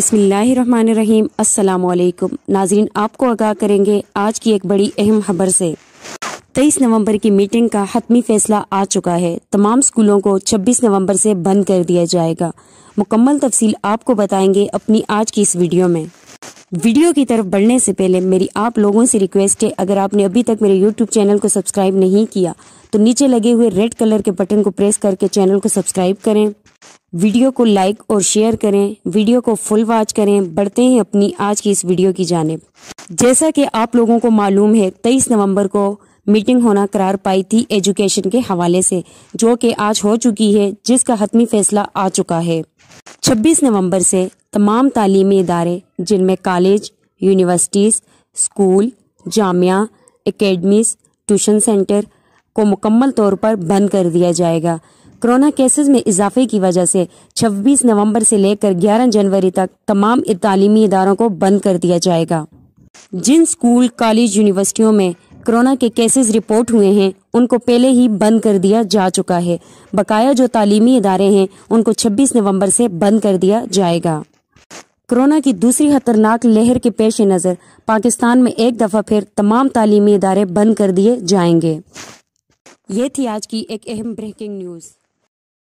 बिसमीम असलकुम नाजरीन आपको आगाह करेंगे आज की एक बड़ी अहम खबर से तेईस नवंबर की मीटिंग का हतमी फैसला आ चुका है तमाम स्कूलों को 26 नवंबर से बंद कर दिया जाएगा मुकम्मल तफसील आपको बताएंगे अपनी आज की इस वीडियो में वीडियो की तरफ बढ़ने से पहले मेरी आप लोगों से रिक्वेस्ट है अगर आपने अभी तक मेरे यूट्यूब चैनल को सब्सक्राइब नहीं किया तो नीचे लगे हुए रेड कलर के बटन को प्रेस करके चैनल को सब्सक्राइब करें वीडियो को लाइक और शेयर करें वीडियो को फुल वॉच करें बढ़ते हैं अपनी आज की इस वीडियो की जानब जैसा कि आप लोगों को मालूम है तेईस नवंबर को मीटिंग होना करार पाई थी एजुकेशन के हवाले से जो कि आज हो चुकी है जिसका हतमी फैसला आ चुका है 26 नवंबर से तमाम तालीमी इदारे जिनमें कॉलेज यूनिवर्सिटीज़ स्कूल जामिया एकेडमीज़ ट्यूशन सेंटर को मुकम्मल तौर पर बंद कर दिया जाएगा कोरोना केसेस में इजाफे की वजह से 26 नवंबर से लेकर 11 जनवरी तक तमाम तालीमी इदारों को बंद कर दिया जाएगा जिन स्कूल कॉलेज यूनिवर्सिटियों में कोरोना के केसेस रिपोर्ट हुए हैं उनको पहले ही बंद कर दिया जा चुका है बकाया जो तालीमी इदारे हैं उनको 26 नवंबर से बंद कर दिया जाएगा कोरोना की दूसरी खतरनाक लहर के पेश नज़र पाकिस्तान में एक दफ़ा फिर तमाम तालीमी इदारे बंद कर दिए जाएंगे ये थी आज की एक अहम ब्रेकिंग न्यूज़